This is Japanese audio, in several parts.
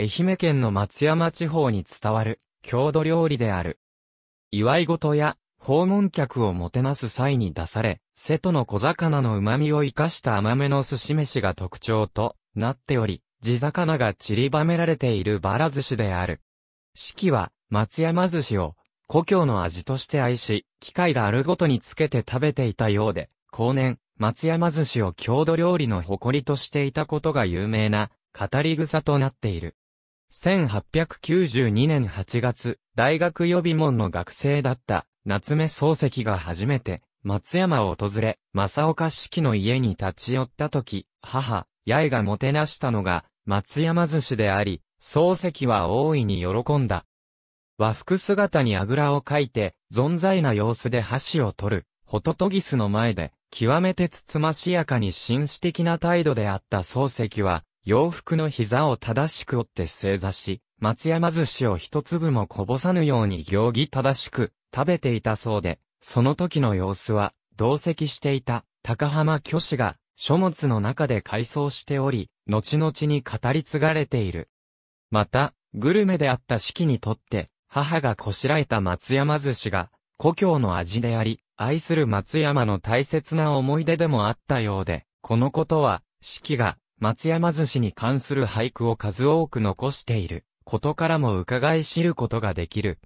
愛媛県の松山地方に伝わる郷土料理である。祝い事や訪問客をもてなす際に出され、瀬戸の小魚の旨味を生かした甘めの寿司飯が特徴となっており、地魚が散りばめられているバラ寿司である。四季は松山寿司を故郷の味として愛し、機会があるごとにつけて食べていたようで、後年、松山寿司を郷土料理の誇りとしていたことが有名な、語り草となっている。1892年8月、大学予備門の学生だった夏目漱石が初めて松山を訪れ、正岡式の家に立ち寄った時、母、八重がもてなしたのが松山寿司であり、漱石は大いに喜んだ。和服姿にあぐらをかいて、存在な様子で箸を取る、ホトトギスの前で、極めてつつましやかに紳士的な態度であった漱石は、洋服の膝を正しく折って正座し、松山寿司を一粒もこぼさぬように行儀正しく食べていたそうで、その時の様子は、同席していた高浜虚子が書物の中で回想しており、後々に語り継がれている。また、グルメであった四季にとって、母がこしらえた松山寿司が、故郷の味であり、愛する松山の大切な思い出でもあったようで、このことは、四季が松山寿司に関する俳句を数多く残していることからも伺い知ることができる。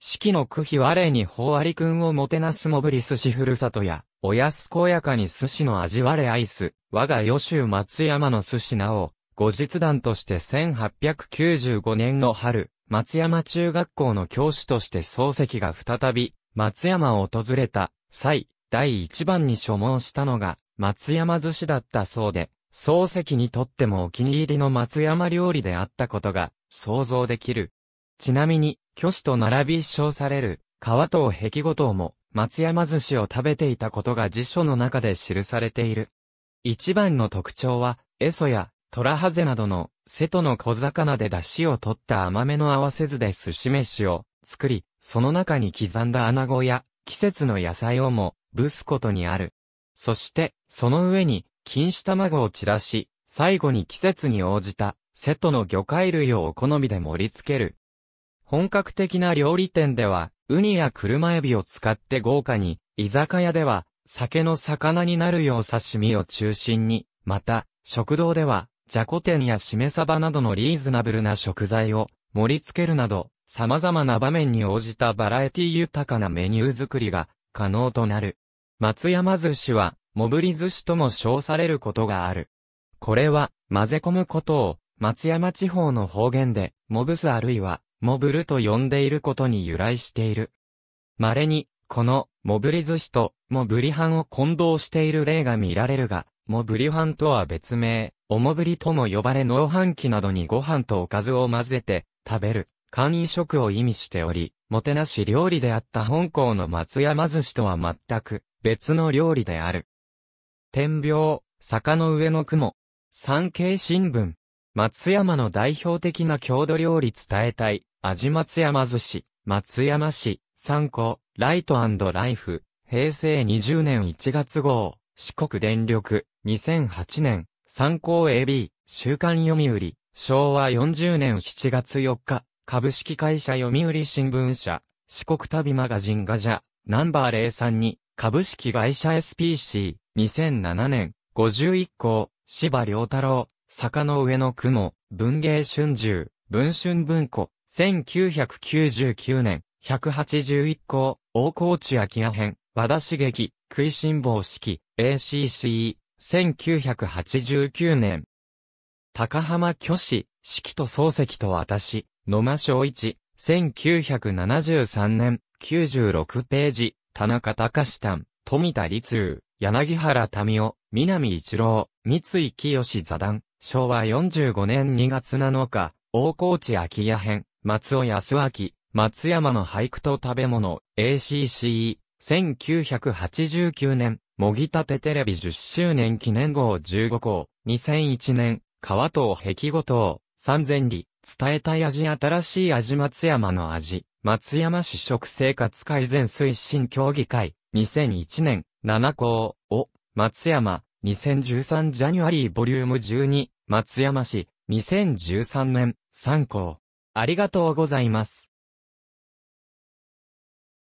四季の句碑我に法ありくんをもてなすもぶり寿司ふるさとや、お安こやかに寿司の味われアイス、我が予習松山の寿司なお、後日談として1895年の春、松山中学校の教師として漱石が再び、松山を訪れた際、第一番に所望したのが、松山寿司だったそうで、漱石にとってもお気に入りの松山料理であったことが想像できる。ちなみに、巨子と並び称される、川藤壁五島も、松山寿司を食べていたことが辞書の中で記されている。一番の特徴は、エソや、トラハゼなどの、瀬戸の小魚で出汁を取った甘めの合わせ酢で寿司飯を作り、その中に刻んだ穴子や、季節の野菜をも、ぶすことにある。そして、その上に、錦糸卵を散らし、最後に季節に応じた、瀬戸の魚介類をお好みで盛り付ける。本格的な料理店では、ウニや車エビを使って豪華に、居酒屋では、酒の魚になるよう刺身を中心に、また、食堂では、じゃこ天やしめ鯖などのリーズナブルな食材を盛り付けるなど、様々な場面に応じたバラエティ豊かなメニュー作りが可能となる。松山寿司はもぶり寿司とも称されることがある。これは、混ぜ込むことを、松山地方の方言で、もぶすあるいは、もぶると呼んでいることに由来している。稀に、この、もぶり寿司と、もぶり飯を混同している例が見られるが、もぶり飯とは別名、おもぶりとも呼ばれ農飯器などにご飯とおかずを混ぜて、食べる、簡易食を意味しており、もてなし料理であった本校の松山寿司とは全く、別の料理である。天平、坂の上の雲。産経新聞。松山の代表的な郷土料理伝えたい。味松山寿司、松山市、参考、ライトライフ。平成20年1月号。四国電力、2008年。参考 AB、週刊読売。昭和40年7月4日。株式会社読売新聞社。四国旅マガジンガジャ。ナンバー032、株式会社 SPC、2007年、51校、芝良太郎、坂の上の雲、文芸春秋、文春文庫、1999年、181校、大河内秋葉編、和田茂樹、食いしん坊式、ACCE、1989年。高浜虚子、式と漱石と私、野間正一、1973年、96ページ、田中隆史丹、富田理通、柳原民夫、南一郎、三井清座談、昭和45年2月7日、大河内秋き編、松尾康明、松山の俳句と食べ物、ACCE、1989年、もぎたてテレビ10周年記念号15号、2001年、川藤壁五島、三千里、伝えたい味新しい味松山の味、松山市食生活改善推進協議会、2001年、7校、を、松山、2013ジャニュアリーボリューム12、松山市、2013年、3校。ありがとうございます。